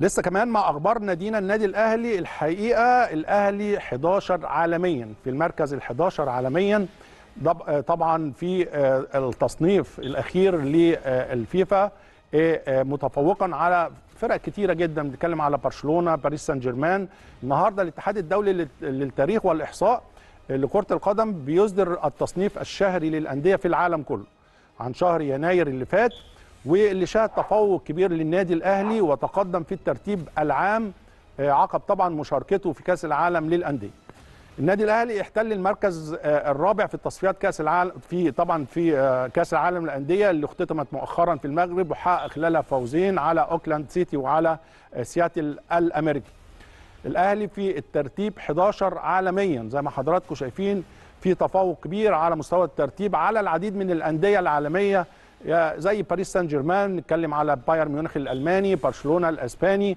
لسه كمان مع اخبار نادينا النادي الاهلي الحقيقه الاهلي 11 عالميا في المركز ال11 عالميا طبعا في آه، التصنيف الاخير للفيفا آه، آه، متفوقا على فرق كتيرة جدا بنتكلم على برشلونة باريس سان جيرمان النهاردة الاتحاد الدولي للتاريخ والإحصاء لكرة القدم بيصدر التصنيف الشهري للأندية في العالم كله عن شهر يناير اللي فات واللي شهد تفوق كبير للنادي الاهلي وتقدم في الترتيب العام آه، عقب طبعا مشاركته في كاس العالم للانديه. النادي الاهلي احتل المركز آه، الرابع في التصفيات كاس العالم في طبعا في آه، كاس العالم للانديه اللي اختتمت مؤخرا في المغرب وحقق خلالها فوزين على اوكلاند سيتي وعلى سياتل الامريكي. الاهلي في الترتيب 11 عالميا زي ما حضراتكم شايفين في تفوق كبير على مستوى الترتيب على العديد من الانديه العالميه يا زي باريس سان جيرمان نتكلم على بايرن ميونخ الالماني برشلونه الاسباني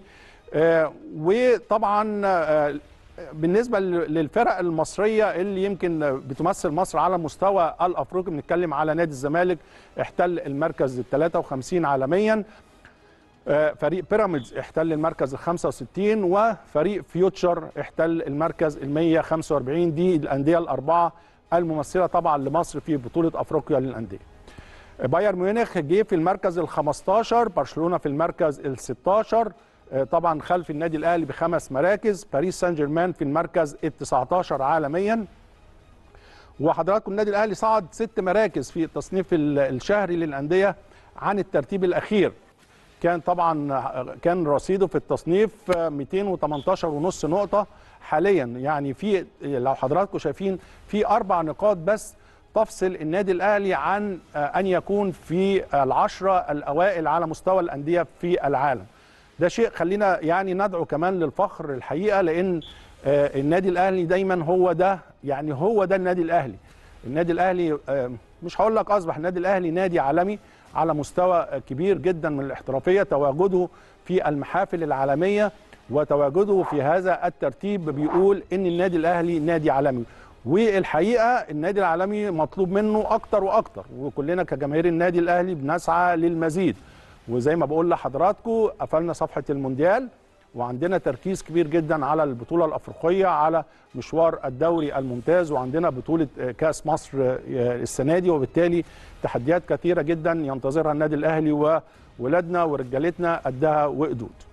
آه، وطبعا آه، بالنسبه للفرق المصريه اللي يمكن بتمثل مصر على مستوى الافريقي بنتكلم على نادي الزمالك احتل المركز ال 53 عالميا آه، فريق بيراميدز احتل المركز ال 65 وفريق فيوتشر احتل المركز ال 145 دي الانديه الاربعه الممثله طبعا لمصر في بطوله افريقيا للانديه بايرن ميونخ جه في المركز ال 15 برشلونه في المركز ال 16 آه، طبعا خلف النادي الاهلي بخمس مراكز باريس سان جيرمان في المركز ال 19 عالميا وحضراتكم النادي الاهلي صعد ست مراكز في التصنيف الشهري للانديه عن الترتيب الاخير كان طبعا آه، كان رصيده في التصنيف 218.5 آه، نقطه حاليا يعني في لو حضراتكم شايفين في اربع نقاط بس تفصل النادي الاهلي عن آه، ان يكون في العشره الاوائل على مستوى الانديه في العالم ده شيء خلينا يعني ندعو كمان للفخر الحقيقه لان آه، النادي الاهلي دايما هو ده يعني هو ده النادي الاهلي النادي الاهلي آه، مش هقول لك اصبح النادي الاهلي نادي عالمي على مستوى كبير جدا من الاحترافيه تواجده في المحافل العالميه وتواجده في هذا الترتيب بيقول ان النادي الاهلي نادي عالمي والحقيقه النادي العالمي مطلوب منه اكتر واكتر وكلنا كجماهير النادي الاهلي بنسعى للمزيد وزي ما بقول لحضراتكم قفلنا صفحه المونديال وعندنا تركيز كبير جدا على البطوله الافريقيه على مشوار الدوري الممتاز وعندنا بطوله آه، كاس مصر آه، السنه دي وبالتالي تحديات كثيره جدا ينتظرها النادي الاهلي وولادنا ورجالتنا قدها وقدود